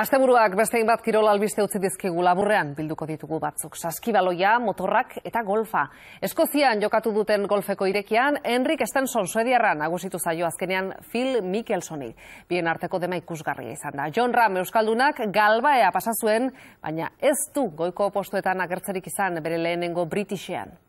Asteburuak bestein bat kirola albiste utzi dizkigu laburrean bilduko ditugu batzuk. Saskibaloia, motorrak eta golfa. Eskozian jokatu duten golfeko irekian, Henrik Estenson suediarra nagusitu zaio azkenean Phil Mickelsoni. Bien arteko dema ikusgarria izan da. John Ram Euskaldunak galbaea pasazuen, baina ez du goiko postuetan agertzerik izan bere lehenengo Britishean.